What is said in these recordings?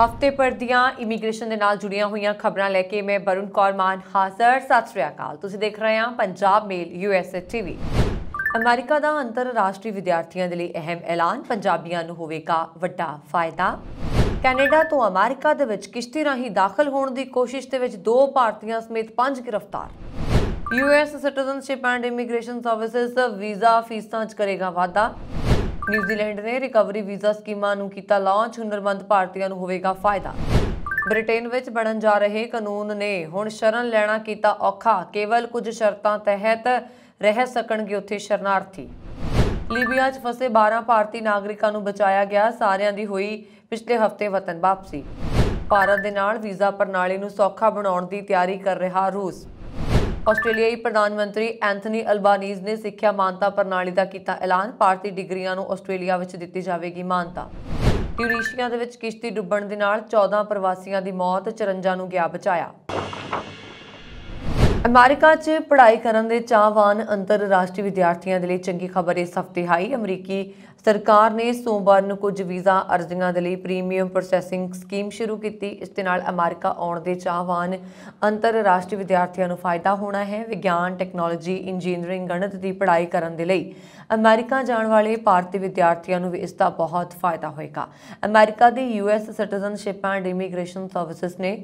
ਹਫਤੇ ਪਰ ਦੀਆਂ ਇਮੀਗ੍ਰੇਸ਼ਨ ਦੇ ਨਾਲ ਜੁੜੀਆਂ ਹੋਈਆਂ ਖਬਰਾਂ ਲੈ ਕੇ ਮੈਂ ਬਰੁਨ ਕੌਰ ਮਾਨ ਹਾਜ਼ਰ ਸਤਿ ਸ੍ਰੀ ਅਕਾਲ ਤੁਸੀਂ ਦੇਖ ਰਹੇ ਹਾਂ ਪੰਜਾਬ ਮੇਲ ਯੂਐਸਏ ਟੀਵੀ ਅਮਰੀਕਾ ਦਾ ਅੰਤਰਰਾਸ਼ਟਰੀ ਵਿਦਿਆਰਥੀਆਂ ਦੇ ਲਈ ਅਹਿਮ ਐਲਾਨ ਪੰਜਾਬੀਆਂ ਨੂੰ ਹੋਵੇਗਾ ਵੱਡਾ ਫਾਇਦਾ ਕੈਨੇਡਾ ਤੋਂ ਅਮਰੀਕਾ ਦੇ ਵਿੱਚ ਕਿਸ਼ਤੀ ਰਾਹੀਂ ਦਾਖਲ ਹੋਣ ਦੀ ਕੋਸ਼ਿਸ਼ ਦੇ ਵਿੱਚ ਦੋ ਭਾਰਤੀਆਂ ਸਮੇਤ ਪੰਜ ਗ੍ਰਿਫਤਾਰ US citizenship and immigration services visa ਫੀਸਾਂ 'ਚ ਕਰੇਗਾ ਵਾਧਾ ਨਿਊਜ਼ੀਲੈਂਡ ਨੇ ਰਿਕਵਰੀ ਵੀਜ਼ਾ ਸਕੀਮਾਂ ਨੂੰ ਕੀਤਾ ਲਾਂਚ ਹੁਨਰਮੰਦ ਭਾਰਤੀਆਂ ਨੂੰ ਹੋਵੇਗਾ ਫਾਇਦਾ ਬ੍ਰਿਟੇਨ ਵਿੱਚ ਬਣਨ ਜਾ ਰਹੇ ਕਾਨੂੰਨ ਨੇ ਹੁਣ ਸ਼ਰਨ ਲੈਣਾ ਕੀਤਾ ਔਖਾ ਕੇਵਲ ਕੁਝ ਸ਼ਰਤਾਂ ਤਹਿਤ ਰਹਿ ਸਕਣਗੇ ਉੱਥੇ ਸ਼ਰਨਾਰਥੀ ਲੀਬੀਆ 'ਚ ਫਸੇ 12 ਭਾਰਤੀ ਨਾਗਰਿਕਾਂ ਨੂੰ ਬਚਾਇਆ ਗਿਆ ਸਾਰਿਆਂ ਦੀ ਹੋਈ ਪਿਛਲੇ ਹਫਤੇ ਵਤਨ ਵਾਪਸੀ ਭਾਰਤ ਦੇ ਨਾਲ ਵੀਜ਼ਾ ਪ੍ਰਣਾਲੀ ਨੂੰ ਸੌਖਾ ਬਣਾਉਣ ਦੀ ਤਿਆਰੀ ਕਰ ਰਿਹਾ ਰੂਸ ਆਸਟ੍ਰੇਲੀਆਈ ਪ੍ਰਧਾਨ ਮੰਤਰੀ ਐਂਥਨੀ ਅਲਬਾਨੀਜ਼ ਨੇ ਸਿੱਖਿਆ ਮਾਨਤਾ ਪ੍ਰਣਾਲੀ ਦਾ ਕੀਤਾ ਐਲਾਨ ਭਾਰਤੀ ਡਿਗਰੀਆਂ ਨੂੰ ਆਸਟ੍ਰੇਲੀਆ ਵਿੱਚ ਦਿੱਤੀ ਜਾਵੇਗੀ ਮਾਨਤਾ ਟਿਊਨੀਸ਼ੀਆ ਦੇ ਵਿੱਚ ਕਿਸ਼ਤੀ ਡੁੱਬਣ ਦੇ ਨਾਲ 14 ਪ੍ਰਵਾਸੀਆਂ ਦੀ ਮੌਤ 54 ਨੂੰ ਗਿਆ ਬਚਾਇਆ ਅਮਰੀਕਾ 'ਚ ਪੜ੍ਹਾਈ ਕਰਨ ਦੇ ਚਾਹਵਾਨ ਅੰਤਰਰਾਸ਼ਟਰੀ ਵਿਦਿਆਰਥੀਆਂ ਦੇ ਲਈ ਚੰਗੀ ਖਬਰ ਇਸ ਹਫ਼ਤੇ ਆਈ ਅਮਰੀਕੀ ਸਰਕਾਰ ਨੇ ਸੋਮਵਾਰ ਨੂੰ ਕੁਝ ਵੀਜ਼ਾ ਅਰਜ਼ੀਆਂ ਦੇ ਲਈ ਪ੍ਰੀਮੀਅਮ ਪ੍ਰੋਸੈਸਿੰਗ ਸਕੀਮ ਸ਼ੁਰੂ ਕੀਤੀ ਇਸ ਦੇ ਨਾਲ ਅਮਰੀਕਾ ਆਉਣ ਦੇ ਚਾਹਵਾਨ ਅੰਤਰਰਾਸ਼ਟਰੀ ਵਿਦਿਆਰਥੀਆਂ ਨੂੰ ਫਾਇਦਾ ਹੋਣਾ ਹੈ ਵਿਗਿਆਨ ਟੈਕਨੋਲੋਜੀ ਇੰਜੀਨੀਅਰਿੰਗ ਗਣਿਤ ਦੀ ਪੜ੍ਹਾਈ ਕਰਨ ਦੇ ਲਈ ਅਮਰੀਕਾ ਜਾਣ ਵਾਲੇ ਭਾਰਤੀ ਵਿਦਿਆਰਥੀਆਂ ਨੂੰ ਵੀ ਇਸ ਦਾ ਬਹੁਤ ਫਾਇਦਾ ਹੋਏਗਾ ਅਮਰੀਕਾ ਦੇ US citizenship and immigration services ਨੇ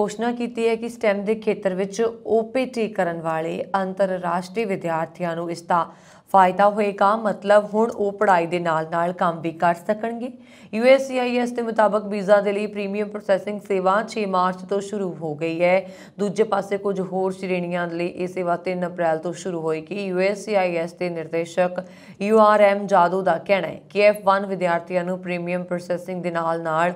ਕੋਸ਼ਨਾ ਕੀਤੀ ਹੈ ਕਿ ਸਟੈਮ ਦੇ ਖੇਤਰ ਵਿੱਚ ਓਪੀਟੀ ਕਰਨ ਵਾਲੇ ਅੰਤਰਰਾਸ਼ਟਰੀ ਵਿਦਿਆਰਥੀਆਂ ਨੂੰ ਇਸ ਦਾ ਫਾਇਦਾ ਹੋਏਗਾ ਮਤਲਬ ਹੁਣ ਉਹ ਪੜ੍ਹਾਈ ਦੇ ਨਾਲ-ਨਾਲ ਕੰਮ ਵੀ ਕਰ ਸਕਣਗੇ ਯੂਐਸਸੀਆਈਐਸ ਦੇ ਮੁਤਾਬਕ ਵੀਜ਼ਾ ਦੇ ਲਈ ਪ੍ਰੀਮੀਅਮ ਪ੍ਰੋਸੈਸਿੰਗ ਸੇਵਾ 6 ਮਾਰਚ ਤੋਂ ਸ਼ੁਰੂ ਹੋ ਗਈ ਹੈ ਦੂਜੇ ਪਾਸੇ ਕੁਝ ਹੋਰ ਸ਼੍ਰੇਣੀਆਂ ਦੇ ਲਈ ਇਹ ਸੇਵਾ 3 ਅਪ੍ਰੈਲ ਤੋਂ ਸ਼ੁਰੂ ਹੋਏਗੀ ਯੂਐਸਸੀਆਈਐਸ ਦੇ ਨਿਰਦੇਸ਼ਕ ਯੂਆਰਐਮ ਜਾਦੂ ਦਾ ਕਹਿਣਾ ਹੈ ਕਿ F1 ਵਿਦਿਆਰਥੀਆਂ ਨੂੰ ਪ੍ਰੀਮੀਅਮ ਪ੍ਰੋਸੈਸਿੰਗ ਦੇ ਨਾਲ-ਨਾਲ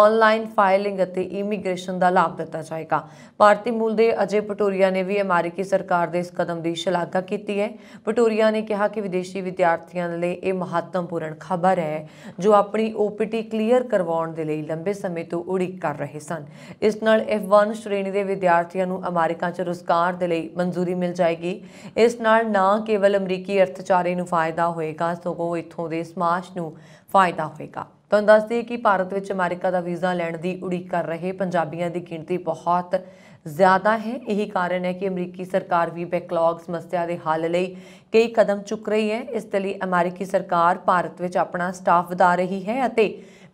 ਆਨਲਾਈਨ ਫਾਈਲਿੰਗ ਅਤੇ ਇਮੀਗ੍ਰੇਸ਼ਨ ਦਾ ਲਾਭ ਦਿੱਤਾ ਜਾਏਗਾ ਭਾਰਤੀ ਮੂਲ ਦੇ ਅਜੇ ਪਟੋਰੀਆ ਨੇ ਵੀ ਅਮਰੀਕੀ ਸਰਕਾਰ ਦੇ ਇਸ ਕਦਮ ਦੀ ਸ਼ਲਾਘਾ ਕੀਤੀ ਹੈ ਪਟੋਰੀਆ ਨੇ ਕਿਹਾ ਕਿ ਵਿਦੇਸ਼ੀ ਵਿਦਿਆਰਥੀਆਂ ਲਈ ਇਹ ਮਹੱਤਵਪੂਰਨ ਖਬਰ ਹੈ ਜੋ ਆਪਣੀ OPT ਕਲੀਅਰ ਕਰਵਾਉਣ ਦੇ ਲਈ ਲੰਬੇ ਸਮੇਂ ਤੋਂ ਉਡੀਕ ਕਰ ਰਹੇ ਸਨ ਇਸ ਨਾਲ F1 ਸ਼੍ਰੇਣੀ ਦੇ ਵਿਦਿਆਰਥੀਆਂ ਨੂੰ ਅਮਰੀਕਾ 'ਚ ਰੁਜ਼ਗਾਰ ਦੇ ਲਈ ਮਨਜ਼ੂਰੀ ਮਿਲ ਜਾਏਗੀ ਇਸ ਨਾਲ ਨਾ ਕੇਵਲ ਅਮਰੀਕੀ ਅਰਥਚਾਰੇ ਨੂੰ ਫਾਇਦਾ ਹੋਏਗਾ ਸਗੋਂ ਇੱਥੋਂ ਦੇ ਸਮਾਜ ਨੂੰ ਫਾਇਦਾ ਹੋਏਗਾ ਤੁਹਾਨੂੰ ਦੱਸ ਦਈਏ ਕਿ ਭਾਰਤ ਵਿੱਚ ਅਮਰੀਕਾ ਦਾ ਵੀਜ਼ਾ ਲੈਣ ਦੀ ਉਡੀਕ ਕਰ ਰਹੇ ਪੰਜਾਬੀਆਂ ਦੀ ਗਿਣਤੀ ਬਹੁਤ ਜ਼ਿਆਦਾ ਹੈ ਇਹੀ ਕਾਰਨ ਹੈ ਕਿ ਅਮਰੀਕੀ ਸਰਕਾਰ ਵੀ ਬੈਕਲੌਗ ਸਮੱਸਿਆ ਦੇ ਹੱਲ ਲਈ ਕਈ ਕਦਮ ਚੁੱਕ ਰਹੀ ਹੈ ਇਸ ਦੇ ਲਈ ਅਮਰੀਕੀ ਸਰਕਾਰ ਭਾਰਤ ਵਿੱਚ ਆਪਣਾ ਸਟਾਫ ਵਧਾ ਰਹੀ ਹੈ ਅਤੇ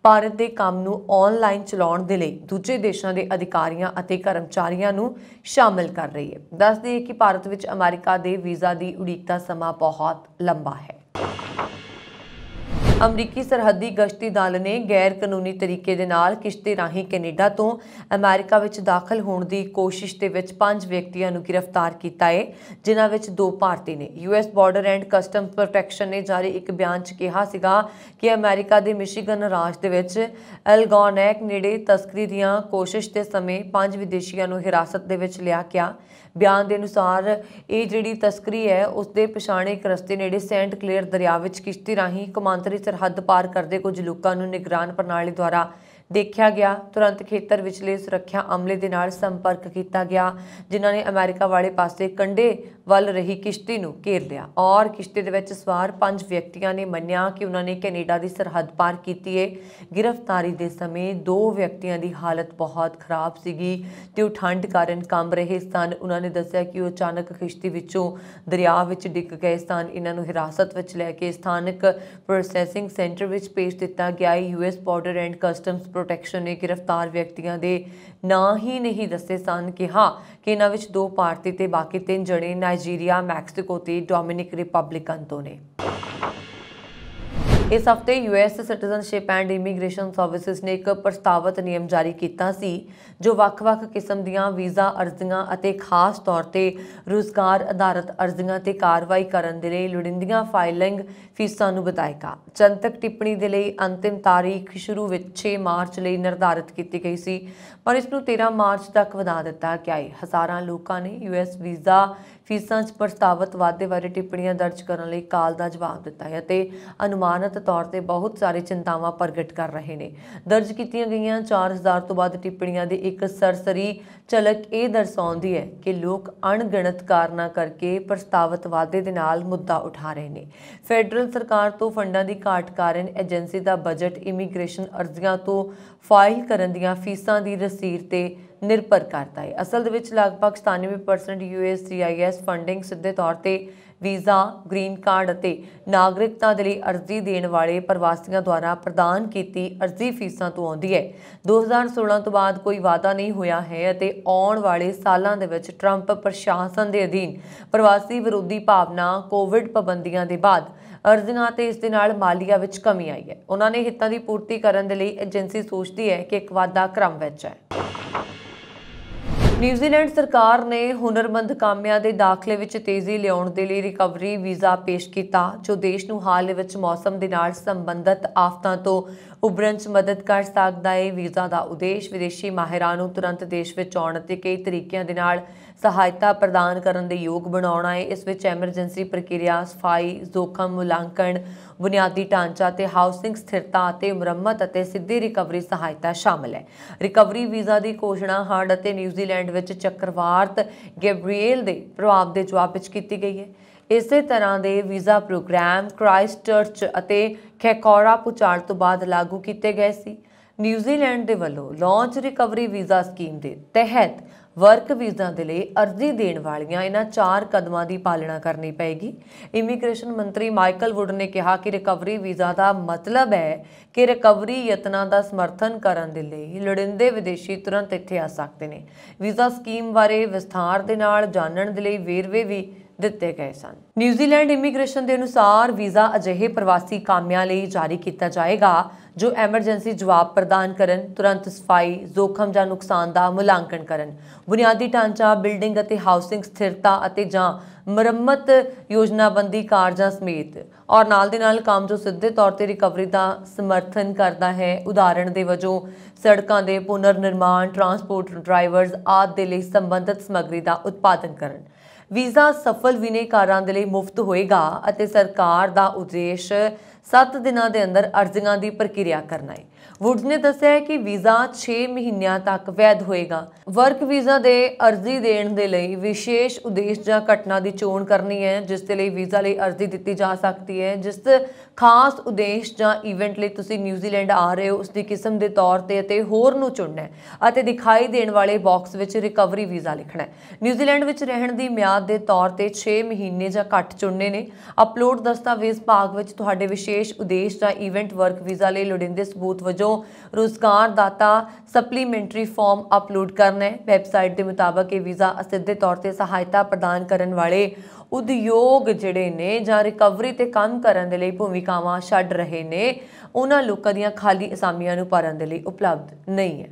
ਭਾਰਤ ਦੇ ਕੰਮ ਨੂੰ ਆਨਲਾਈਨ ਚਲਾਉਣ ਦੇ ਲਈ ਦੂਜੇ ਦੇਸ਼ਾਂ ਦੇ ਅਧਿਕਾਰੀਆਂ ਅਤੇ ਕਰਮਚਾਰੀਆਂ ਨੂੰ ਸ਼ਾਮਲ ਕਰ ਰਹੀ ਹੈ ਦੱਸਦੇ ਦਈਏ ਕਿ ਭਾਰਤ ਵਿੱਚ ਅਮਰੀਕਾ ਦੇ ਵੀਜ਼ਾ ਦੀ ਉਡੀਕ ਦਾ ਸਮਾਂ ਬਹੁਤ ਲੰਬਾ ਹੈ ਅਮਰੀਕੀ ਸਰਹੱਦੀ ਗਸ਼ਤੀ ਦਲ ਨੇ ਗੈਰ ਕਾਨੂੰਨੀ ਤਰੀਕੇ ਦੇ ਨਾਲ ਕਿਸ਼ਤੀ ਰਾਹੀਂ ਕੈਨੇਡਾ ਤੋਂ ਅਮਰੀਕਾ ਵਿੱਚ ਦਾਖਲ ਹੋਣ ਦੀ ਕੋਸ਼ਿਸ਼ ਦੇ ਵਿੱਚ ਪੰਜ ਵਿਅਕਤੀਆਂ ਨੂੰ ਗ੍ਰਿਫਤਾਰ ਕੀਤਾ ਹੈ ਜਿਨ੍ਹਾਂ ਵਿੱਚ ਦੋ ਭਾਰਤੀ ਨੇ US border and custom protection ਨੇ ਜਾਰੀ ਇੱਕ ਬਿਆਨ 'ਚ ਕਿਹਾ ਸੀਗਾ ਕਿ ਅਮਰੀਕਾ ਦੇ ਮਿਸ਼ੀਗਨ ਰਾਜ ਦੇ ਵਿੱਚ ਐਲਗੋਨੈਕ ਨੇੜੇ ਤਸਕਰੀ ਦੀਆਂ ਕੋਸ਼ਿਸ਼ ਦੇ ਸਮੇਂ ਪੰਜ ਵਿਦੇਸ਼ੀਆਂ ਨੂੰ ਹਿਰਾਸਤ ਦੇ ਵਿੱਚ ਲਿਆ ਗਿਆ ਬਿਆਨ ਦੇ ਅਨੁਸਾਰ ਇਹ ਜਿਹੜੀ ਤਸਕਰੀ ਹੈ ਉਸ ਦੇ ਪਛਾਣੇ ਇੱਕ ਰਸਤੇ ਨੇੜੇ ਸੈਂਟ ਕਲੇਅਰ ਦਰਿਆ ਵਿੱਚ ਕਿਸ਼ਤੀ ਰਾਹੀਂ ਕਮਾਂਤਰੀ ਸਰਹੱਦ ਪਾਰ ਕਰਦੇ ਕੁਝ ਲੋਕਾਂ ਨੂੰ ਨਿਗਰਾਨ ਪ੍ਰਣਾਲੀ ਦੁਆਰਾ ਦੇਖਿਆ ਗਿਆ ਤੁਰੰਤ ਖੇਤਰ ਵਿਚਲੇ ਸੁਰੱਖਿਆ ਅਮਲੇ ਦੇ ਨਾਲ ਸੰਪਰਕ ਕੀਤਾ ਗਿਆ ਜਿਨ੍ਹਾਂ ਨੇ ਅਮਰੀਕਾ ਵਾਲੇ ਪਾਸੇ ਕੰਡੇ ਵੱਲ ਰਹੀ ਕਿਸ਼ਤੀ ਨੂੰ ਘੇਰ ਲਿਆ ਔਰ ਕਿਸ਼ਤੀ ਦੇ ਵਿੱਚ ਸਵਾਰ ਪੰਜ ਵਿਅਕਤੀਆਂ ਨੇ ਮੰਨਿਆ ਕਿ ਉਹਨਾਂ ਨੇ ਕੈਨੇਡਾ ਦੀ ਸਰਹੱਦ ਪਾਰ ਕੀਤੀ ਹੈ ਗ੍ਰਿਫਤਾਰੀ ਦੇ ਸਮੇਂ ਦੋ ਵਿਅਕਤੀਆਂ ਦੀ ਹਾਲਤ ਬਹੁਤ ਖਰਾਬ ਸੀਗੀ ਤੇ ਉਹ ਠੰਡ ਕਾਰਨ ਕੰਬ ਰਹੇ ਸਨ ਉਹਨਾਂ ਨੇ ਦੱਸਿਆ ਕਿ ਉਹ ਅਚਾਨਕ ਕਿਸ਼ਤੀ ਵਿੱਚੋਂ ਦਰਿਆ ਵਿੱਚ ਡਿੱਗ ਗਏ ਸਨ ਇਹਨਾਂ ਨੂੰ ਹਿਰਾਸਤ ਵਿੱਚ ਲੈ ਕੇ ਸਥਾਨਕ ਪ੍ਰੋਸੈਸਿੰਗ ਸੈਂਟਰ ਵਿੱਚ ਪੇਸ਼ ਦਿੱਤਾ ਗਿਆ US border and customs protection ਨੇ ਗ੍ਰਿਫਤਾਰ ਵਿਅਕਤੀਆਂ ਦੇ ਨਾਂ ਹੀ ਨਹੀਂ ਦੱਸੇ ਸਨ ਕਿ ਹਾਂ ਕਿ ਇਹਨਾਂ ਵਿੱਚ ਦੋ ਭਾਰਤੀ ਤੇ ਬਾਕੀ ਤਿੰਨ ਜਣੇ ਨਾਈਜੀਰੀਆ ਮੈਕਸੀਕੋ ਤੇ ਡੋਮਿਨਿਕ ਰਿਪਬਲਿਕਨ ਤੋਂ ਨੇ ਇਸ ਹਫਤੇ US citizenship and immigration services ਨੇ ਇੱਕ ਪ੍ਰਸਤਾਵਤ ਨਿਯਮ ਜਾਰੀ ਕੀਤਾ ਸੀ ਜੋ ਵੱਖ-ਵੱਖ ਕਿਸਮ ਦੀਆਂ ਵੀਜ਼ਾ ਅਰਜ਼ੀਆਂ ਅਤੇ ਖਾਸ ਤੌਰ ਤੇ ਰੋਜ਼ਗਾਰ ਆਧਾਰਿਤ ਅਰਜ਼ੀਆਂ ਤੇ ਕਾਰਵਾਈ ਕਰਨ ਦੇ ਲਈ ਲੋੜਿੰਦੀਆਂ ਫਾਈਲਿੰਗ ਫੀਸਾਂ ਨੂੰ ਵਧਾਏਗਾ ਜਨਤਕ ਟਿੱਪਣੀ ਦੇ ਲਈ ਅੰਤਿਮ ਤਾਰੀਖ ਸ਼ੁਰੂ ਵਿੱਚ 6 ਮਾਰਚ ਲਈ ਨਿਰਧਾਰਿਤ ਕੀਤੀ ਗਈ ਸੀ ਪਰ ਇਸ ਨੂੰ 13 ਮਾਰਚ ਤੱਕ ਵਧਾ ਦਿੱਤਾ ਗਿਆ ਹੈ ਹਜ਼ਾਰਾਂ ਲੋਕਾਂ ਨੇ ਯੂਐਸ ਵੀਜ਼ਾ ਫੀਸਾਂ 'ਚ ਪ੍ਰਸਤਾਵਿਤ ਵਾਧੇ ਬਾਰੇ ਟਿੱਪਣੀਆਂ ਦਰਜ ਕਰਨ ਲਈ ਕਾਲ ਦਾ ਜਵਾਬ ਦਿੱਤਾ ਹੈ ਅਤੇ ਅਨੁਮਾਨਤ ਤੌਰ ਤੇ ਬਹੁਤ ਸਾਰੇ ਚਿੰਤਾਵਾਂ ਪ੍ਰਗਟ ਕਰ ਰਹੇ ਨੇ ਦਰਜ ਕੀਤੀਆਂ ਗਈਆਂ 4000 ਤੋਂ ਵੱਧ ਟਿੱਪਣੀਆਂ ਦੀ ਇੱਕ ਸਰਸਰੀ ਚਲਕ ਇਹ ਦਰਸਾਉਂਦੀ ਹੈ ਕਿ ਲੋਕ ਅਣਗਿਣਤ ਕਾਰਨਾਂ ਕਰਕੇ ਪ੍ਰਸਤਾਵਿਤ ਵਾਧੇ ਦੇ ਨਾਲ ਮੁੱਦਾ ਉਠਾ ਰਹੇ ਨੇ ਫੈਡਰਲ ਸਰਕਾਰ ਤੋਂ ਫੰਡਾਂ ਦੀ ਘਾਟ ਕਾਰਨ ਏਜੰਸੀ ਦਾ ਬਜਟ ਇਮੀਗ੍ਰੇਸ਼ਨ ਅਰਜ਼ੀਆਂ ਤੋਂ ਫਾਈਲ ਕਰਨ ਦੀਆਂ ਫੀਸਾਂ ਦੀ ਰਸੀਦ ਤੇ ਨਿਰਭਰ ਕਰਦਾ ਹੈ ਅਸਲ ਦੇ ਵਿੱਚ ਲਗਭਗ 97% ਯੂਐਸਸੀਆਈਐਸ ਫੰਡਿੰਗ ਸਿੱਧੇ ਤੌਰ ਤੇ ਵੀਜ਼ਾ ਗ੍ਰੀਨ ਕਾਰਡ ਅਤੇ ਨਾਗਰਿਕਤਾ ਦੇ ਲਈ ਅਰਜ਼ੀ ਦੇਣ ਵਾਲੇ ਪ੍ਰਵਾਸੀਆਂ ਦੁਆਰਾ ਪ੍ਰਦਾਨ ਕੀਤੀ ਅਰਜ਼ੀ ਫੀਸਾਂ ਤੋਂ ਆਉਂਦੀ ਹੈ 2016 ਤੋਂ ਬਾਅਦ ਕੋਈ ਵਾਅਦਾ ਨਹੀਂ ਹੋਇਆ ਹੈ ਅਤੇ ਆਉਣ ਵਾਲੇ ਸਾਲਾਂ ਦੇ ਵਿੱਚ ਟਰੰਪ ਪ੍ਰਸ਼ਾਸਨ ਦੇ ਅਧੀਨ ਪ੍ਰਵਾਸੀ ਵਿਰੋਧੀ ਭਾਵਨਾ ਕੋਵਿਡ ਪਾਬੰਦੀਆਂ ਦੇ ਬਾਅਦ ਅਰਜ਼ੀਆਂ ਤੇ ਇਸ ਦੇ ਨਾਲ ਮਾਲੀਆ ਵਿੱਚ ਕਮੀ ਆਈ ਹੈ ਉਹਨਾਂ ਨੇ ਹਿੱਤਾਂ ਦੀ ਪੂਰਤੀ ਕਰਨ ਦੇ ਲਈ ਏਜੰਸੀ ਸੋਚਦੀ ਹੈ ਕਿ ਇੱਕ ਵਾਅਦਾ ਕ੍ਰਮ ਵਿੱਚ ਹੈ ਨਿਊਜ਼ੀਲੈਂਡ ਸਰਕਾਰ ਨੇ ਹੁਨਰਮੰਦ ਕਾਮਿਆਂ ਦੇ ਦਾਖਲੇ ਵਿੱਚ ਤੇਜ਼ੀ ਲਿਆਉਣ ਦੇ ਲਈ ਰਿਕਵਰੀ ਵੀਜ਼ਾ ਪੇਸ਼ ਕੀਤਾ ਜੋ ਦੇਸ਼ ਨੂੰ ਹਾਲ ਵਿੱਚ ਮੌਸਮ ਦੇ ਨਾਲ ਸੰਬੰਧਿਤ ਆਫਤਾਂ ਤੋਂ ਉਭਰਨ 'ਚ ਮਦਦ ਕਰ ਸਕਦਾ ਹੈ ਵੀਜ਼ਾ ਦਾ ਉਦੇਸ਼ ਵਿਦੇਸ਼ੀ ਮਾਹਿਰਾਂ ਨੂੰ ਤੁਰੰਤ ਦੇਸ਼ ਵਿੱਚ ਆਉਣ ਅਤੇ ਕਈ ਤਰੀਕਿਆਂ ਦੇ ਨਾਲ ਸਹਾਇਤਾ ਪ੍ਰਦਾਨ ਕਰਨ ਦੇ ਯੋਗ ਬਣਾਉਣਾ ਹੈ ਇਸ ਵਿੱਚ ਐਮਰਜੈਂਸੀ ਪ੍ਰਕਿਰਿਆ ਸਫਾਈ ਜ਼ੋਖਮ ਮੁਲਾਂਕਣ ਬੁਨਿਆਦੀ ਢਾਂਚਾ ਤੇ ਹਾਊਸਿੰਗ ਸਥਿਰਤਾ ਅਤੇ ਮੁਰੰਮਤ ਅਤੇ ਸਿੱਧੀ ਰਿਕਵਰੀ ਸਹਾਇਤਾ ਸ਼ਾਮਲ ਹੈ ਰਿਕਵਰੀ ਵੀਜ਼ਾ ਦੀ ਘੋਸ਼ਣਾ ਹਾਰਡ ਅਤੇ ਨਿਊਜ਼ੀਲੈਂਡ ਵਿੱਚ ਚੱਕਰਵਾਰਤ ਗੈਬਰੀਅਲ ਦੇ ਪ੍ਰਭਾਵ ਦੇ ਜਵਾਬ ਵਿੱਚ ਕੀਤੀ ਗਈ ਹੈ ਇਸੇ ਤਰ੍ਹਾਂ ਦੇ ਵੀਜ਼ਾ ਪ੍ਰੋਗਰਾਮ ਕ੍ਰਾਈਸਟ ਚਰਚ ਅਤੇ ਖੈਕੋਰਾ ਪੁਚਾਲ ਤੋਂ ਬਾਅਦ ਲਾਗੂ ਕੀਤੇ ਗਏ ਸੀ ਨਿਊਜ਼ੀਲੈਂਡ ਦੇ ਵੱਲੋਂ ਲਾਂਚ ਰਿਕਵਰੀ ਵੀਜ਼ਾ ਸਕੀਮ ਦੇ ਤਹਿਤ ਵਰਕ ਵੀਜ਼ਾ ਦੇ ਲਈ ਅਰਜ਼ੀ ਦੇਣ ਵਾਲੀਆਂ ਇਹਨਾਂ ਚਾਰ ਕਦਮਾਂ ਦੀ ਪਾਲਣਾ ਕਰਨੀ ਪੈਗੀ ਇਮੀਗ੍ਰੇਸ਼ਨ ਮੰਤਰੀ ਮਾਈਕਲ ਵੁੱਡ ਨੇ ਕਿਹਾ ਕਿ ਰਿਕਵਰੀ ਵੀਜ਼ਾ ਦਾ ਮਤਲਬ ਹੈ ਕਿ ਰਿਕਵਰੀ ਯਤਨਾਂ ਦਾ ਸਮਰਥਨ ਕਰਨ ਦੇ ਲਈ ਲੜਿੰਦੇ ਵਿਦੇਸ਼ੀ ਤੁਰੰਤ ਇੱਥੇ ਆ ਸਕਦੇ ਨੇ ਵੀਜ਼ਾ ਸਕੀਮ ਬਾਰੇ ਵਿਸਥਾਰ ਦੇ ਨਾਲ ਜਾਣਨ ਦੇ ਲਈ ਵੇਰਵੇ ਵੀ ਦਿੱਤੇ ਗਏ ਸਨ ਨਿਊਜ਼ੀਲੈਂਡ ਇਮੀਗ੍ਰੇਸ਼ਨ ਦੇ ਅਨੁਸਾਰ ਵੀਜ਼ਾ ਅਜਿਹੇ ਪ੍ਰਵਾਸੀ ਕਾਮਿਆਂ ਲਈ ਜਾਰੀ ਕੀਤਾ ਜਾਏਗਾ ਜੋ ਐਮਰਜੈਂਸੀ ਜਵਾਬ ਪ੍ਰਦਾਨ ਕਰਨ ਤੁਰੰਤ ਸਫਾਈ ਜ਼ੋਖਮ ਜਾਂ ਨੁਕਸਾਨ ਦਾ ਮੁਲਾਂਕਣ ਕਰਨ ਬੁਨਿਆਦੀ ਢਾਂਚਾ ਬਿਲਡਿੰਗ ਅਤੇ ਹਾਊਸਿੰਗ ਸਥਿਰਤਾ ਅਤੇ ਜਾਂ ਮੁਰੰਮਤ ਯੋਜਨਾਬੰਦੀ ਕਾਰਜਾਂ ਸਮੇਤ ਔਰ ਨਾਲ ਦੇ ਨਾਲ ਕੰਮ ਜੋ ਸਿੱਧੇ ਤੌਰ ਤੇ ਰਿਕਵਰੀ ਦਾ ਸਮਰਥਨ ਕਰਦਾ ਹੈ ਉਦਾਹਰਣ ਦੇ ਵਜੋਂ ਸੜਕਾਂ ਦੇ ਪੁਨਰ ਨਿਰਮਾਣ ਟਰਾਂਸਪੋਰਟ ਡਰਾਈਵਰਸ ਆਦਿ ਦੇ ਲਈ ਸੰਬੰਧਿਤ ਸਮੱਗਰੀ ਦਾ ਉਤਪਾਦਨ ਕਰਨ ਵੀਜ਼ਾ ਸਫਲ ਵਿਨੇਕਾਰਾਂ ਦੇ ਲਈ ਮੁਫਤ ਹੋਏਗਾ ਅਤੇ ਸਰਕਾਰ ਦਾ ਉਦੇਸ਼ 7 ਦਿਨਾਂ ਦੇ ਅੰਦਰ ਅਰਜ਼ੀਆਂ ਦੀ ਪ੍ਰਕਿਰਿਆ ਕਰਨਾ ਹੈ ਵੁੱਡਸ ਨੇ ਦੱਸਿਆ ਕਿ ਵੀਜ਼ਾ 6 ਮਹੀਨਿਆਂ ਤੱਕ ਵੈਧ ਹੋਏਗਾ ਵਰਕ ਵੀਜ਼ਾ ਦੇ ਅਰਜ਼ੀ ਦੇਣ ਦੇ ਲਈ ਵਿਸ਼ੇਸ਼ ਉਦੇਸ਼ ਜਾਂ ਘਟਨਾ ਦੀ ਚੋਣ ਕਰਨੀ ਹੈ ਜਿਸ ਦੇ ਲਈ ਵੀਜ਼ਾ ਲਈ ਅਰਜ਼ੀ ਦਿੱਤੀ ਜਾ ਸਕਦੀ ਹੈ ਜਿਸ ਖਾਸ ਉਦੇਸ਼ ਜਾਂ ਇਵੈਂਟ ਲਈ ਤੁਸੀਂ ਨਿਊਜ਼ੀਲੈਂਡ ਆ ਰਹੇ ਹੋ ਉਸ ਦੀ ਕਿਸਮ ਦੇ ਤੌਰ ਤੇ ਅਤੇ ਹੋਰ ਨੂੰ ਚੁਣਨਾ ਹੈ ਅਤੇ ਦਿਖਾਈ ਦੇਣ ਵਾਲੇ ਬਾਕਸ ਵਿੱਚ ਰਿਕਵਰੀ ਵੀਜ਼ਾ ਲਿਖਣਾ ਹੈ ਨਿਊਜ਼ੀਲੈਂਡ ਵਿੱਚ ਰਹਿਣ ਦੀ ਮਿਆਦ ਦੇ ਤੌਰ ਤੇ 6 ਮਹੀਨੇ ਜਾਂ ਘੱਟ ਚੁਣਨੇ ਨੇ ਅਪਲੋਡ ਦਸਤਾਵੇਜ਼ ਭਾਗ ਵਿੱਚ ਤੁਹਾਡੇ ਵਿਸ਼ੇਸ਼ ਉਦੇਸ਼ ਜਾਂ ਇਵੈਂਟ ਵਰਕ ਵੀਜ਼ਾ ਲਈ ਲੋੜੀਂਦੇ ਸਬੂਤ ਵਜੋਂ ਵੱਲੋਂ ਦਾਤਾ ਸਪਲੀਮੈਂਟਰੀ ਫਾਰਮ ਅਪਲੋਡ ਕਰਨਾ ਹੈ ਵੈਬਸਾਈਟ ਦੇ ਮੁਤਾਬਕ ਇਹ ਵੀਜ਼ਾ ਅਸਿੱਧੇ ਤੌਰ ਤੇ ਸਹਾਇਤਾ ਪ੍ਰਦਾਨ ਕਰਨ ਵਾਲੇ ਉਦਯੋਗ ਜਿਹੜੇ ਨੇ ਜਾਂ ਰਿਕਵਰੀ ਤੇ ਕੰਮ ਕਰਨ ਦੇ ਲਈ ਭੂਮਿਕਾਵਾਂ ਛੱਡ ਰਹੇ ਨੇ ਉਹਨਾਂ ਲੋਕਾਂ ਦੀਆਂ ਖਾਲੀ ਅਸਾਮੀਆਂ ਨੂੰ ਭਰਨ ਦੇ ਲਈ ਉਪਲਬਧ ਨਹੀਂ ਹੈ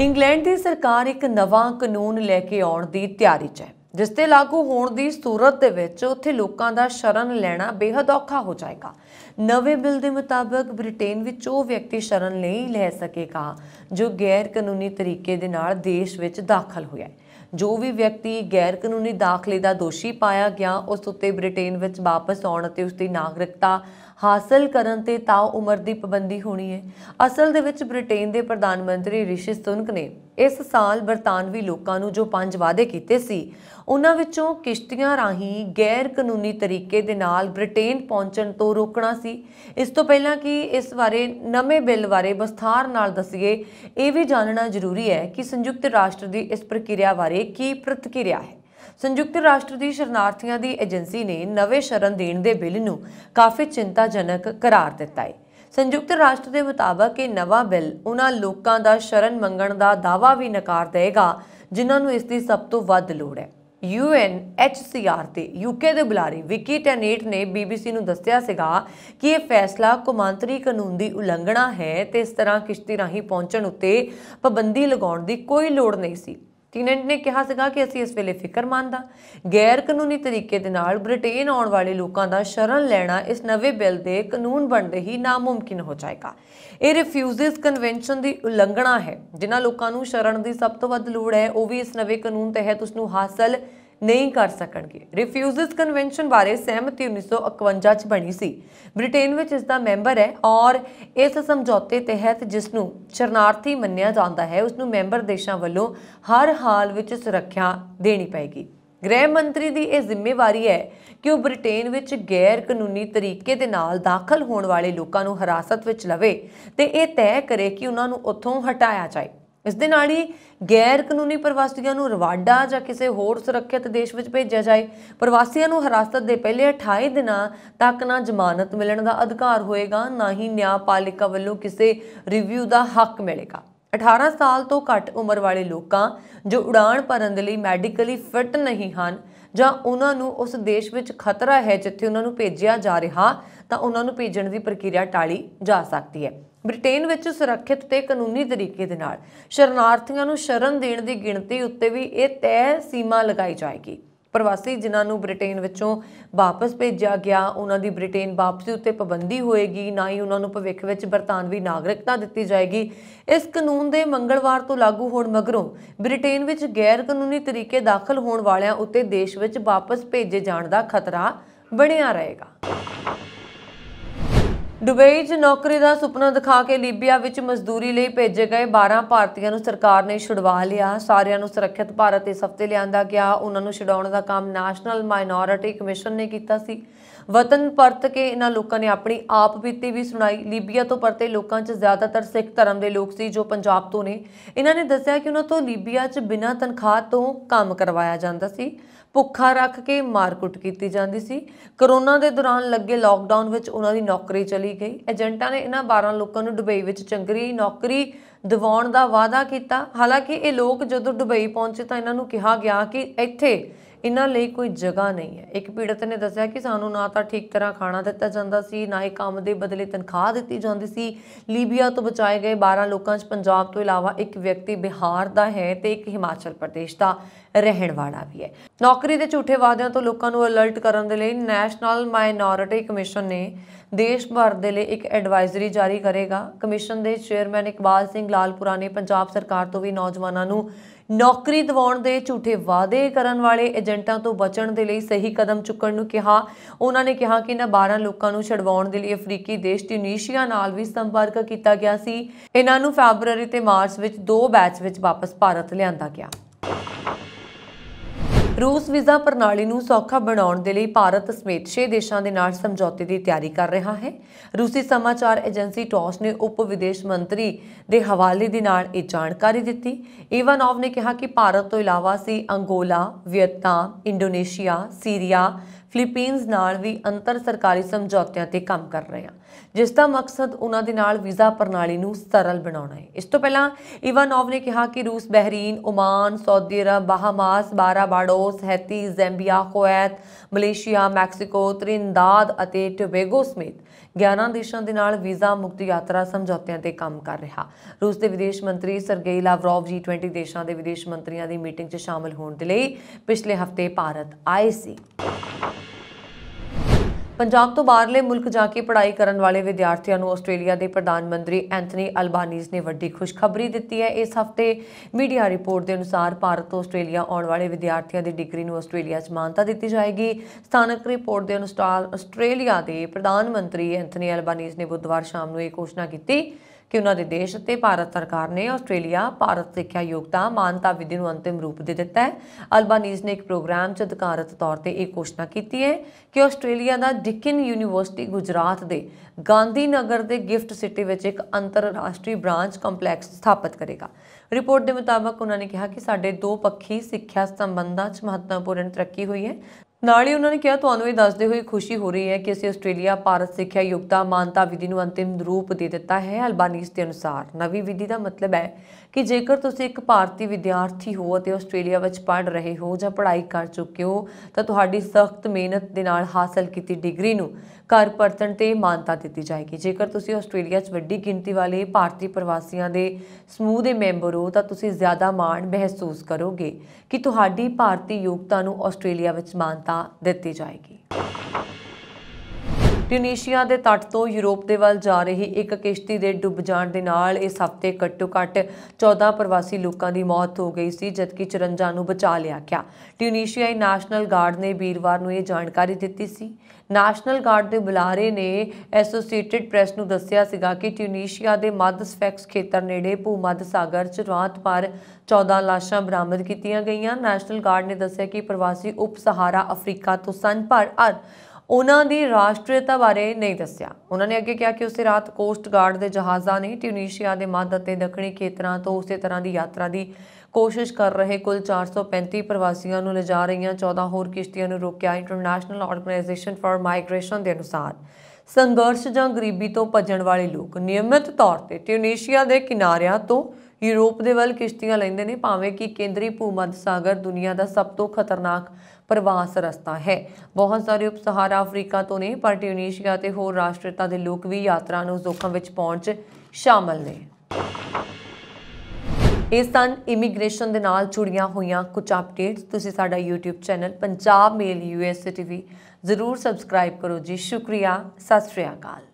ਇੰਗਲੈਂਡ ਦੀ ਸਰਕਾਰ ਇੱਕ ਨਵਾਂ ਕਾਨੂੰਨ ਲੈ ਕੇ ਆਉਣ ਦੀ ਤਿਆਰੀ 'ਚ ਹੈ ਜਿਸ ਤੇ ਲਾਗੂ ਹੋਣ ਦੀ ਸੂਰਤ ਦੇ ਵਿੱਚ ਉੱਥੇ ਲੋਕਾਂ ਦਾ ਸ਼ਰਨ ਲੈਣਾ ਬੇहद ਔਖਾ ਹੋ ਜਾਏਗਾ ਨਵੇਂ ਬਿੱਲ ਦੇ ਮੁਤਾਬਕ ਬ੍ਰਿਟੇਨ ਵਿੱਚ ਉਹ ਵਿਅਕਤੀ ਸ਼ਰਨ ਨਹੀਂ ਲੈ ਸਕੇਗਾ ਜੋ ਗੈਰ ਕਾਨੂੰਨੀ ਤਰੀਕੇ ਦੇ ਨਾਲ ਦੇਸ਼ ਵਿੱਚ ਦਾਖਲ ਹੋਇਆ ਹੈ ਜੋ ਵੀ ਵਿਅਕਤੀ ਗੈਰ ਕਾਨੂੰਨੀ ਦਾਖਲੇ ਦਾ ਦੋਸ਼ੀ ਪਾਇਆ ਗਿਆ ਉਸ ਉੱਤੇ ਬ੍ਰਿਟੇਨ ਵਿੱਚ ਵਾਪਸ ਆਉਣ ਅਤੇ ਉਸ ਦੀ ਨਾਗਰਿਕਤਾ ਹਾਸਲ ਕਰਨ ਤੇ ਤਾਂ ਉਮਰ ਦੀ ਪਾਬੰਦੀ ਹੋਣੀ ਹੈ ਅਸਲ ਦੇ ਵਿੱਚ ਬ੍ਰਿਟੇਨ ਦੇ ਪ੍ਰਧਾਨ ਮੰਤਰੀ ਰਿਸ਼ੀ ਸੁਨਕ ਨੇ ਇਸ ਸਾਲ ਬਰਤਾਨਵੀ ਲੋਕਾਂ ਨੂੰ ਜੋ ਪੰਜ ਵਾਅਦੇ ਕੀਤੇ ਸੀ ਉਹਨਾਂ ਵਿੱਚੋਂ ਕਿਸ਼ਤੀਆਂ ਰਾਹੀਂ ਗੈਰ ਕਾਨੂੰਨੀ ਤਰੀਕੇ ਦੇ ਨਾਲ ਬ੍ਰਿਟੇਨ ਪਹੁੰਚਣ ਤੋਂ ਰੋਕਣਾ ਸੀ ਇਸ ਤੋਂ ਪਹਿਲਾਂ ਕਿ ਇਸ ਬਾਰੇ ਨਵੇਂ ਬਿੱਲ ਬਾਰੇ ਵਿਸਥਾਰ ਨਾਲ ਦੱਸੀਏ ਇਹ ਵੀ ਜਾਣਨਾ ਜ਼ਰੂਰੀ ਹੈ ਕਿ ਸੰਯੁਕਤ ਰਾਸ਼ਟਰ ਦੀ ਇਸ ਪ੍ਰਕਿਰਿਆ ਬਾਰੇ ਕੀ ਪ੍ਰਤੀਕਿਰਿਆ ਹੈ ਸੰਯੁਕਤ ਰਾਸ਼ਟਰ ਦੀ ਸ਼ਰਨਾਰਥੀਆਂ ਦੀ ਏਜੰਸੀ ਨੇ ਨਵੇਂ ਸ਼ਰਨ ਦੇਣ ਦੇ ਬਿੱਲ ਨੂੰ ਕਾਫੀ ਚਿੰਤਾਜਨਕ ਕਰਾਰ ਦਿੱਤਾ ਹੈ ਸੰਯੁਕਤ ਰਾਸ਼ਟਰ ਦੇ ਮੁਤਾਬਕ ਇਹ ਨਵਾਂ ਬਿੱਲ ਉਹਨਾਂ ਲੋਕਾਂ ਦਾ ਸ਼ਰਨ ਮੰਗਣ ਦਾ ਦਾਵਾ ਵੀ ਨਕਾਰ ਦੇਗਾ ਜਿਨ੍ਹਾਂ ਨੂੰ ਇਸ ਦੀ ਸਭ ਤੋਂ ਵੱਧ ਲੋੜ ਹੈ UNHCR ਤੇ ਯੂਕੇ ਦੇ ਬੁਲਾਰੇ ਵਿਕੀ ਟੈਨੇਟ ਨੇ BBC ਨੂੰ ਦੱਸਿਆ ਸੀਗਾ ਕਿ ਇਹ ਫੈਸਲਾ ਕੁਮਾਂਤਰੀ ਕਾਨੂੰਨ ਦੀ ਉਲੰਘਣਾ ਹੈ ਤੇ ਇਸ ਤਰ੍ਹਾਂ ਕਿਸ਼ਤੀ ਰਾਹੀਂ ਪਹੁੰਚਣ ਉੱਤੇ ਪਾਬੰਦੀ ਲਗਾਉਣ ਦੀ ਕੋਈ ਲੋੜ ਨਹੀਂ ਸੀ ਟੀਨੈਂਟ ਨੇ ਕਿਹਾ ਸੀਗਾ ਕਿ ਅਸੀਂ ਇਸ ਵੇਲੇ ਫਿਕਰਮੰਦ ਆ ਗੈਰ ਕਾਨੂੰਨੀ ਤਰੀਕੇ ਦੇ ਨਾਲ ਬ੍ਰਿਟੇਨ ਆਉਣ ਵਾਲੇ ਲੋਕਾਂ ਦਾ ਸ਼ਰਨ ਲੈਣਾ ਇਸ ਨਵੇਂ ਬਿੱਲ ਦੇ ਕਾਨੂੰਨ ਬਣਦੇ ਹੀ ਨਾਮੁਮਕਿਨ ਹੋ ਜਾਏਗਾ ਇਹ ਰਿਫਿਊਜ਼ਸ ਕਨਵੈਨਸ਼ਨ ਦੀ ਉਲੰਘਣਾ ਹੈ ਜਿਨ੍ਹਾਂ ਲੋਕਾਂ ਨੂੰ ਸ਼ਰਨ ਦੀ ਸਭ ਤੋਂ ਵੱਧ ਲੋੜ ਹੈ ਉਹ ਵੀ ਇਸ ਨਵੇਂ ਕਾਨੂੰਨ ਤਹਿਤ ਉਸ ਨੂੰ ਹਾਸਲ ਨਹੀਂ ਕਰ ਸਕਣਗੇ ਰਿਫਿਊਜ਼ਸ ਕਨਵੈਨਸ਼ਨ ਬਾਰੇ ਸਹਿਮਤੀ 1951 ਚ ਬਣੀ ਸੀ ਬ੍ਰਿਟੇਨ ਵਿੱਚ ਇਸ ਦਾ ਮੈਂਬਰ ਹੈ ਔਰ ਇਸ ਸਮਝੌਤੇ ਤਹਿਤ ਜਿਸ ਨੂੰ ਸ਼ਰਨਾਰਥੀ ਮੰਨਿਆ ਜਾਂਦਾ ਹੈ ਉਸ ਨੂੰ ਮੈਂਬਰ ਦੇਸ਼ਾਂ ਵੱਲੋਂ ਹਰ ਹਾਲ ਵਿੱਚ ਸੁਰੱਖਿਆ ਦੇਣੀ ਪੈਗੀ ਗ੍ਰਹਿ ਮੰਤਰੀ ਦੀ ਇਹ ਜ਼ਿੰਮੇਵਾਰੀ ਹੈ ਕਿ ਉਹ ਬ੍ਰਿਟੇਨ ਵਿੱਚ ਗੈਰ ਕਾਨੂੰਨੀ ਤਰੀਕੇ ਦੇ ਨਾਲ ਦਾਖਲ ਹੋਣ ਵਾਲੇ ਲੋਕਾਂ ਨੂੰ ਹਰਾਸਤ ਵਿੱਚ ਲਵੇ ਤੇ ਇਹ ਤੈਅ ਕਰੇ ਕਿ ਉਹਨਾਂ ਨੂੰ ਉੱਥੋਂ ਹਟਾਇਆ ਜਾਏ ਇਸ ਦੇ ਨਾਲ ਹੀ ਗੈਰ ਕਾਨੂੰਨੀ ਪ੍ਰਵਾਸੀਆਂ ਨੂੰ ਰਵਾਡਾ ਜਾਂ ਕਿਸੇ ਹੋਰ ਸੁਰੱਖਿਅਤ ਦੇਸ਼ ਵਿੱਚ ਭੇਜਿਆ ਜਾਏ ਪ੍ਰਵਾਸੀਆਂ ਨੂੰ ਹਰਾਸਤ ਦੇ ਪਹਿਲੇ 28 ਦਿਨਾਂ ਤੱਕ ਨਾ ਜ਼ਮਾਨਤ ਮਿਲਣ ਦਾ ਅਧਿਕਾਰ ਹੋਏਗਾ ਨਾ ਹੀ ਨਿਆਂਪਾਲਿਕਾ ਵੱਲੋਂ ਕਿਸੇ ਰਿਵਿਊ ਦਾ ਹੱਕ ਮਿਲੇਗਾ 18 ਸਾਲ ਤੋਂ ਘੱਟ ਉਮਰ ਵਾਲੇ ਲੋਕਾਂ ਜੋ ਉਡਾਣ ਭਰਨ ਦੇ ਲਈ ਮੈਡੀਕਲੀ ਫਿਟ ਨਹੀਂ ਹਨ ਜਾਂ ਉਹਨਾਂ ਨੂੰ ਉਸ ਦੇਸ਼ ਵਿੱਚ ਖਤਰਾ ਹੈ ਜਿੱਥੇ ਉਹਨਾਂ ਨੂੰ ਭੇਜਿਆ ਜਾ ਰਿਹਾ ਤਾਂ ਉਹਨਾਂ ਨੂੰ ਭੇਜਣ ਦੀ ਪ੍ਰਕਿਰਿਆ ਟਾਲੀ ਜਾ ਸਕਦੀ ਹੈ ਬ੍ਰਿਟੇਨ ਵਿੱਚ ਸੁਰੱਖਿਅਤ ਤੇ ਕਾਨੂੰਨੀ ਤਰੀਕੇ ਦੇ ਨਾਲ ਸ਼ਰਨਾਰਥੀਆਂ ਨੂੰ ਸ਼ਰਨ ਦੇਣ ਦੀ ਗਿਣਤੀ ਉੱਤੇ ਵੀ ਇਹ ਤੈਅ ਸੀਮਾ ਲਗਾਈ ਜਾਏਗੀ ਪ੍ਰਵਾਸੀ ਜਿਨ੍ਹਾਂ ਨੂੰ ਬ੍ਰਿਟੇਨ ਵਿੱਚੋਂ ਵਾਪਸ ਭੇਜਿਆ ਗਿਆ ਉਹਨਾਂ ਦੀ ਬ੍ਰਿਟੇਨ ਵਾਪਸੀ ਉੱਤੇ ਪਾਬੰਦੀ ਹੋਏਗੀ ਨਾ ਹੀ ਉਹਨਾਂ ਨੂੰ ਭਵਿੱਖ ਵਿੱਚ ਬਰਤਾਨਵੀ ਨਾਗਰਿਕਤਾ ਦਿੱਤੀ ਜਾਏਗੀ ਇਸ ਕਾਨੂੰਨ ਦੇ ਮੰਗਲਵਾਰ ਤੋਂ ਲਾਗੂ ਹੋਣ ਮਗਰੋਂ ਬ੍ਰਿਟੇਨ ਵਿੱਚ ਗੈਰ ਕਾਨੂੰਨੀ ਤਰੀਕੇ ਦਾਖਲ ਹੋਣ ਵਾਲਿਆਂ ਉੱਤੇ ਦੇਸ਼ ਵਿੱਚ ਵਾਪਸ ਭੇਜੇ ਜਾਣ ਦਾ ਖਤਰਾ ਬਣਿਆ ਰਹੇਗਾ ਦੁਬਈ 'ਚ ਨੌਕਰੀ ਦਾ ਸੁਪਨਾ ਦਿਖਾ ਕੇ ਲੀਬੀਆ ਵਿੱਚ ਮਜ਼ਦੂਰੀ ਲਈ ਭੇਜੇ ਗਏ 12 ਭਾਰਤੀਆਂ ਨੂੰ ਸਰਕਾਰ ਨੇ ਛੁਡਵਾ ਲਿਆ ਸਾਰਿਆਂ ਨੂੰ ਸੁਰੱਖਿਅਤ ਭਾਰਤ ਇਸ ਹਫ਼ਤੇ ਲਿਆਂਦਾ ਗਿਆ ਉਹਨਾਂ ਨੂੰ ਛਡਾਉਣ ਦਾ ਕੰਮ ਨੈਸ਼ਨਲ ਮਾਈਨੋਰਿਟੀ ਕਮਿਸ਼ਨ ਨੇ ਕੀਤਾ ਸੀ ਵਤਨ ਪਰਤ ਕੇ ਇਹਨਾਂ ਲੋਕਾਂ ਨੇ ਆਪਣੀ ਆਪ ਬੀਤੀ ਵੀ ਸੁਣਾਈ ਲੀਬੀਆ ਤੋਂ ਪਰਤੇ ਲੋਕਾਂ 'ਚ ਜ਼ਿਆਦਾਤਰ ਸਿੱਖ ਧਰਮ ਦੇ ਲੋਕ ਸੀ ਜੋ ਪੰਜਾਬ ਤੋਂ ਨੇ ਇਹਨਾਂ ਨੇ ਦੱਸਿਆ ਕਿ ਉਹਨਾਂ ਤੋਂ ਲੀਬੀਆ 'ਚ ਬਿਨਾਂ ਤਨਖਾਹ ਤੋਂ ਕੰਮ ਕਰਵਾਇਆ ਜਾਂਦਾ ਸੀ ਭੁੱਖਾ ਰੱਖ ਕੇ ਮਾਰਕੁੱਟ ਕੀਤੀ ਜਾਂਦੀ ਸੀ ਕਰੋਨਾ ਦੇ ਦੌਰਾਨ ਲੱਗੇ ਲਾਕਡਾਊਨ ਵਿੱਚ ਉਹਨਾਂ ਦੀ ਨੌਕਰੀ ਚਲੀ ਗਈ ਏਜੰਟਾਂ ਨੇ ਇਹਨਾਂ 12 ਲੋਕਾਂ ਨੂੰ ਦੁਬਈ ਵਿੱਚ ਚੰਗਰੀ ਨੌਕਰੀ ਦਿਵਾਉਣ ਦਾ ਵਾਅਦਾ ਕੀਤਾ ਹਾਲਾਂਕਿ ਇਹ ਲੋਕ ਜਦੋਂ ਦੁਬਈ ਪਹੁੰਚੇ ਤਾਂ ਇਹਨਾਂ ਨੂੰ ਕਿਹਾ ਗਿਆ ਕਿ ਇੱਥੇ ਇਹਨਾਂ ਲਈ ਕੋਈ ਜਗ੍ਹਾ ਨਹੀਂ ਹੈ ਇੱਕ ਪੀੜਤ ਨੇ ਦੱਸਿਆ ਕਿ ਸਾਨੂੰ ਨਾ ਤਾਂ ਠੀਕ ਤਰ੍ਹਾਂ ਖਾਣਾ ਦਿੱਤਾ ਜਾਂਦਾ ਸੀ ਨਾ ਹੀ ਕੰਮ ਦੇ ਬਦਲੇ ਤਨਖਾਹ ਦਿੱਤੀ ਜਾਂਦੀ ਸੀ ਲੀਬੀਆ ਤੋਂ ਬਚਾਏ ਗਏ 12 ਲੋਕਾਂ 'ਚ ਪੰਜਾਬ ਤੋਂ ਇਲਾਵਾ ਇੱਕ ਵਿਅਕਤੀ ਬਿਹਾਰ ਦਾ ਹੈ ਤੇ ਇੱਕ ਹਿਮਾਚਲ ਪ੍ਰਦੇਸ਼ ਦਾ ਰਹਿਣ ਵਾਲਾ ਵੀ ਹੈ ਨੌਕਰੀ ਦੇ ਝੂਠੇ ਵਾਅਦਿਆਂ ਤੋਂ ਲੋਕਾਂ ਨੂੰ ਅਲਰਟ ਕਰਨ ਦੇ ਲਈ ਨੈਸ਼ਨਲ ਮਾਈਨੋਰਿਟੀ ਕਮਿਸ਼ਨ ਨੇ ਦੇਸ਼ ਭਰ ਦੇ ਲਈ ਇੱਕ ਐਡਵਾਈਜ਼ਰੀ ਜਾਰੀ ਕਰੇਗਾ ਕਮਿਸ਼ਨ ਦੇ ਚੇਅਰਮੈਨ ਇਕਬਾਲ ਸਿੰਘ ਲਾਲਪੁਰਾ ਨੇ ਪੰਜਾਬ ਸਰਕਾਰ ਤੋਂ ਵੀ ਨੌਜਵਾਨਾਂ ਨੂੰ ਨੌਕਰੀ ਦਿਵਾਉਣ ਦੇ ਝੂਠੇ ਵਾਅਦੇ ਕਰਨ ਵਾਲੇ ਏਜੰਟਾਂ ਤੋਂ ਬਚਣ ਦੇ ਲਈ ਸਹੀ ਕਦਮ ਚੁੱਕਣ ਨੂੰ ਕਿਹਾ ਉਹਨਾਂ ਨੇ ਕਿਹਾ ਕਿ ਇਹਨਾਂ 12 ਲੋਕਾਂ ਨੂੰ ਛਡਵਾਉਣ ਦੇ ਲਈ ਅਫਰੀਕੀ ਦੇਸ਼ ਟਿਊਨੀਸ਼ੀਆ ਨਾਲ ਵੀ ਸੰਪਰਕ ਕੀਤਾ ਗਿਆ ਸੀ ਇਹਨਾਂ ਨੂੰ ਫੈਬਰੂਅਰੀ ਤੇ ਮਾਰਚ ਵਿੱਚ ਦੋ ਬੈਚ ਵਿੱਚ ਵਾਪਸ ਭਾਰਤ ਲਿਆਂਦਾ ਗਿਆ ਰੂਸ ਵੀਜ਼ਾ ਪ੍ਰਣਾਲੀ ਨੂੰ ਸੌਖਾ ਬਣਾਉਣ ਦੇ ਲਈ ਭਾਰਤ ਸਮੇਤ 6 ਦੇਸ਼ਾਂ ਦੇ ਨਾਲ ਸਮਝੌਤੇ ਦੀ ਤਿਆਰੀ ਕਰ ਰਿਹਾ ਹੈ ਰੂਸੀ ਸਮਾਚਾਰ ਏਜੰਸੀ ਟੌਸ ਨੇ ਉਪ ਵਿਦੇਸ਼ ਮੰਤਰੀ ਦੇ ਹਵਾਲੇ ਦੇ ਨਾਲ ਇਹ ਜਾਣਕਾਰੀ ਦਿੱਤੀ ਇਵਾਨੋਵ ਨੇ ਕਿਹਾ ਕਿ ਭਾਰਤ ਤੋਂ ਇਲਾਵਾ ਸੀ Angola Vietnam Indonesia Syria Philippines ਨਾਲ ਵੀ ਅੰਤਰ ਸਰਕਾਰੀ ਸਮਝੌਤਿਆਂ ਤੇ ਕੰਮ ਕਰ ਰਹੇ ਹਨ ਜਿਸ ਦਾ ਮਕਸਦ ਉਹਨਾਂ ਦੇ ਨਾਲ ਵੀਜ਼ਾ ਪ੍ਰਣਾਲੀ ਨੂੰ ਸਰਲ ਬਣਾਉਣਾ ਹੈ ਇਸ ਤੋਂ ਪਹਿਲਾਂ ਇਵਾਨੋਵ ਨੇ ਕਿਹਾ ਕਿ ਰੂਸ ਬਹਿਰੀਨ ਓਮਾਨ ਸਾਊਦੀ ਅਰਬ ਬਾਰਾ Barbados Haiti Zambia Kuwait Malaysia Mexico Trinidad ਅਤੇ ਟੋਬੈਗੋ ਸਮੇਤ 11 ਦੇਸ਼ਾਂ ਦੇ ਨਾਲ ਵੀਜ਼ਾ ਮੁਕਤ ਯਾਤਰਾ ਸਮਝੌਤਿਆਂ ਤੇ ਕੰਮ ਕਰ ਰਿਹਾ ਰੂਸ ਦੇ ਵਿਦੇਸ਼ ਮੰਤਰੀ ਸਰਗੇਈ ਲਾਵਰੋਵ 20 ਦੇਸ਼ਾਂ ਦੇ ਵਿਦੇਸ਼ ਮੰਤਰੀਆਂ ਦੀ ਮੀਟਿੰਗ 'ਚ ਸ਼ਾਮਲ ਹੋਣ ਦੇ ਲਈ ਪਿਛਲੇ ਹਫਤੇ ਭਾਰਤ ਆਏ ਸੀ ਪੰਜਾਬ ਤੋਂ ਬਾਹਰਲੇ ਮੁਲਕ ਜਾ ਕੇ ਪੜ੍ਹਾਈ ਕਰਨ ਵਾਲੇ ਵਿਦਿਆਰਥੀਆਂ ਨੂੰ ਆਸਟ੍ਰੇਲੀਆ ਦੇ ਪ੍ਰਧਾਨ ਮੰਤਰੀ ਐਂਥਨੀ ਅਲਬਾਨੀਜ਼ ਨੇ ਵੱਡੀ ਖੁਸ਼ਖਬਰੀ ਦਿੱਤੀ ਹੈ ਇਸ ਹਫਤੇ ਮੀਡੀਆ ਰਿਪੋਰਟ ਦੇ ਅਨੁਸਾਰ ਭਾਰਤ ਤੋਂ ਆਸਟ੍ਰੇਲੀਆ ਆਉਣ ਵਾਲੇ ਵਿਦਿਆਰਥੀਆਂ ਦੀ ਡਿਗਰੀ ਨੂੰ ਆਸਟ੍ਰੇਲੀਆ 'ਚ ਮਾਨਤਾ ਦਿੱਤੀ ਜਾਏਗੀ ਸਥਾਨਕ ਰਿਪੋਰਟ ਦੇ ਅਨੁਸਾਰ ਆਸਟ੍ਰੇਲੀਆ ਦੇ ਪ੍ਰਧਾਨ ਮੰਤਰੀ ਐਂਥਨੀ ਅਲਬਾਨੀਜ਼ ਨੇ ਬੁੱਧਵਾਰ ਸ਼ਾਮ ਨੂੰ ਇਹ ਘੋਸ਼ਣਾ ਕੀਤੀ ਕਿ ਉਹਨਾਂ ਦੇ ਦੇਸ਼ ਅਤੇ ਭਾਰਤ ਸਰਕਾਰ ਨੇ ਆਸਟ੍ਰੇਲੀਆ ਭਾਰਤ ਸਿੱਖਿਆ ਯੋਗਤਾ ਮਾਨਤਾ ਵਿਧੀ ਨੂੰ ਅੰਤਿਮ ਰੂਪ ਦੇ ਦਿੱਤਾ ਹੈ ਅਲਬਾਨੀਜ਼ ਨੇ ਇੱਕ ਪ੍ਰੋਗਰਾਮ 'ਚ ਅਧਿਕਾਰਤ ਤੌਰ ਤੇ ਇਹ ਘੋਸ਼ਣਾ ਕੀਤੀ ਹੈ ਕਿ ਆਸਟ੍ਰੇਲੀਆ ਦਾ ਡਿਕਨ ਯੂਨੀਵਰਸਿਟੀ ਗੁਜਰਾਤ ਦੇ ਗਾਂਧੀ ਨਗਰ ਦੇ ਗਿਫਟ ਸਿਟੀ ਵਿੱਚ ਇੱਕ ਅੰਤਰਰਾਸ਼ਟਰੀ ਬ੍ਰਾਂਚ ਕੰਪਲੈਕਸ ਸਥਾਪਿਤ ਕਰੇਗਾ ਰਿਪੋਰਟ ਦੇ ਮੁਤਾਬਕ ਉਹਨਾਂ ਨੇ ਕਿਹਾ ਕਿ ਸਾਡੇ ਦੋ ਪੱਖੀ ਸਿੱਖਿਆ ਸੰਬੰਧਾਂ 'ਚ ਮਹੱਤਵਪੂਰਨ ਤਰੱਕੀ ਹੋਈ ਹੈ ਨਾਲ ਹੀ ਉਹਨਾਂ ਨੇ ਕਿਹਾ ਤੁਹਾਨੂੰ ਇਹ ਦੱਸਦੇ ਹੋਏ ਖੁਸ਼ੀ ਹੋ ਰਹੀ ਹੈ ਕਿ ਅਸੀਂ ਆਸਟ੍ਰੇਲੀਆ ਭਾਰਤ ਸਿੱਖਿਆ ਯੋਗਤਾ ਮਾਨਤਾ ਵਿਧੀ ਨੂੰ ਅੰਤਿਮ ਰੂਪ ਦੇ ਦਿੱਤਾ ਹੈ ਅਲਬਾਨੀਸ ਦੇ ਅਨੁਸਾਰ ਨਵੀਂ ਵਿਧੀ ਦਾ ਮਤਲਬ ਹੈ ਕਿ ਜੇਕਰ ਤੁਸੀਂ ਇੱਕ ਭਾਰਤੀ ਵਿਦਿਆਰਥੀ ਹੋ ਅਤੇ ਆਸਟ੍ਰੇਲੀਆ ਵਿੱਚ ਪੜ੍ਹ ਰਹੇ ਹੋ ਜਾਂ ਪੜ੍ਹਾਈ ਕਰ ਚੁੱਕੇ ਹੋ ਤਾਂ ਤੁਹਾਡੀ ਸਖਤ ਮਿਹਨਤ ਦੇ ਨਾਲ ਹਾਸਲ ਕੀਤੀ ਡਿਗਰੀ ਨੂੰ ਘਰ ਪਰਤਣ ਤੇ ਮਾਨਤਾ ਦਿੱਤੀ ਜਾਏਗੀ ਜੇਕਰ ਤੁਸੀਂ ਆਸਟ੍ਰੇਲੀਆ 'ਚ ਵੱਡੀ ਗਿਣਤੀ ਵਾਲੇ ਭਾਰਤੀ ਪ੍ਰਵਾਸੀਆਂ ਦੇ ਸਮੂਹ ਦੇ ਮੈਂਬਰ ਹੋ ਤਾਂ ਤੁਸੀਂ ਜ਼ਿਆਦਾ ਮਾਣ ਮਹਿਸੂਸ ਕਰੋਗੇ ਕਿ ਤੁਹਾਡੀ ਭਾਰਤੀ ਯੋਗਤਾ ਨੂੰ ਆਸਟ੍ਰੇਲੀਆ ਵਿੱਚ ਮਾਨਤਾ ਦਿੱਤੀ ਜਾਏਗੀ ਟਿਊਨੀਸ਼ੀਆ ਦੇ ਤੱਟ ਤੋਂ ਯੂਰਪ ਦੇ ਵੱਲ ਜਾ ਰਹੀ ਇੱਕ ਕਿਸ਼ਤੀ ਦੇ ਡੁੱਬ ਜਾਣ ਦੇ ਨਾਲ ਇਸ ਹਫ਼ਤੇ ਘੱਟੋ-ਘੱਟ 14 ਪ੍ਰਵਾਸੀ ਲੋਕਾਂ ਦੀ ਮੌਤ ਹੋ ਗਈ ਸੀ ਜਦਕਿ 54 ਨੂੰ ਬਚਾ ਲਿਆ ਗਿਆ ਟਿਊਨੀਸ਼ੀਆਈ ਨੈਸ਼ਨਲ ਗਾਰਡ ਨੇ ਵੀਰਵਾਰ ਨੂੰ ਇਹ ਜਾਣਕਾਰੀ ਦਿੱਤੀ ਸੀ ਨੈਸ਼ਨਲ ਗਾਰਡ ਦੇ ਬੁਲਾਰੇ ਨੇ ਐਸੋਸੀਏਟਿਡ ਪ੍ਰੈਸ ਨੂੰ ਦੱਸਿਆ ਸੀਗਾ ਕਿ ਟਿਊਨੀਸ਼ੀਆ ਦੇ ਮੱਧ ਸਫੈਕਸ ਖੇਤਰ ਨੇੜੇ ਭੂਮੱਧ ਸਾਗਰ 'ਚ ਰਾਤ ਪਰ 14 ਲਾਸ਼ਾਂ ਬਰਾਮਦ ਕੀਤੀਆਂ ਗਈਆਂ ਨੈਸ਼ਨਲ ਗਾਰਡ ਨੇ ਦੱਸਿਆ ਕਿ ਪ੍ਰਵਾਸੀ ਉਪ ਸਹਾਰਾ ਅਫਰੀਕਾ ਤੋਂ ਸੰਨ ਅਰ ਉਹਨਾਂ ਦੀ ਰਾਸ਼ਟਰੀਅਤਾ ਬਾਰੇ ਨਹੀਂ ਦੱਸਿਆ ਉਹਨਾਂ ਨੇ ਅੱਗੇ ਕਿਹਾ ਕਿ ਉਸੇ ਰਾਤ ਕੋਸਟ ਗਾਰਡ ਦੇ ਜਹਾਜ਼ਾਂ ਨੇ ਟਿਊਨੀਸ਼ੀਆ ਦੇ ਮੱਧ ਅਤੇ ਦੱਖਣੀ ਖੇਤਰਾਂ ਤੋਂ ਉਸੇ ਤਰ੍ਹਾਂ ਦੀ ਯਾਤਰਾ ਦੀ ਕੋਸ਼ਿਸ਼ ਕਰ ਰਹੇ ਕੁੱਲ 435 ਪ੍ਰਵਾਸੀਆਂ ਨੂੰ ਲਿਜਾ ਰਹੀਆਂ 14 ਹੋਰ ਕਿਸ਼ਤੀਆਂ ਨੂੰ ਰੋਕਿਆ ਇੰਟਰਨੈਸ਼ਨਲ ਆਰਗੇਨਾਈਜੇਸ਼ਨ ਫਾਰ ਮਾਈਗ੍ਰੇਸ਼ਨ ਦੇ ਅਨੁਸਾਰ ਸੰਘਰਸ਼ ਜਾਂ ਗਰੀਬੀ ਤੋਂ ਭੱਜਣ ਵਾਲੇ ਲੋਕ ਨਿਯਮਿਤ ਤੌਰ ਤੇ ਟਿਊਨੀਸ਼ੀਆ ਦੇ ਕਿਨਾਰਿਆਂ ਤੋਂ ਯੂਰਪ ਦੇ ਵੱਲ ਕਿਸ਼ਤੀਆਂ ਲੈਂਦੇ ਨੇ ਭਾਵੇਂ ਕਿ ਕੇਂਦਰੀ ਭੂਮੱਧ ਸਾਗਰ ਦੁਨੀਆ ਦਾ ਸਭ ਤੋਂ ਖਤਰਨਾਕ ਪ੍ਰਵਾਸ ਰਸਤਾ ਹੈ ਬਹੁਤ ਸਾਰੇ ਉਪ ਸਹਾਰਾ ਅਫਰੀਕਾ ਤੋਂ ਨੇ ਪਰ ਟਿਊਨੀਸ਼ੀਆ ਤੇ ਹੋਰ ਰਾਸ਼ਟਰਤਾ ਦੇ ਲੋਕ ਵੀ ਯਾਤਰਾ ਨੂੰ ਜ਼ੋਖਮ ਵਿੱਚ ਪਹੁੰਚ ਸ਼ਾਮਲ ਨੇ ਇਸ ਤਨ ਇਮੀਗ੍ਰੇਸ਼ਨ ਦੇ ਨਾਲ ਜੁੜੀਆਂ ਹੋਈਆਂ ਕੁਝ ਅਪਡੇਟਸ ਤੁਸੀਂ ਸਾਡਾ YouTube channel Punjab mail US TV ਜ਼ਰੂਰ ਸਬਸਕ੍ਰਾਈਬ ਕਰੋ ਜੀ ਸ਼ੁਕਰੀਆ ਸਤਿ ਸ਼੍ਰੀ ਅਕਾਲ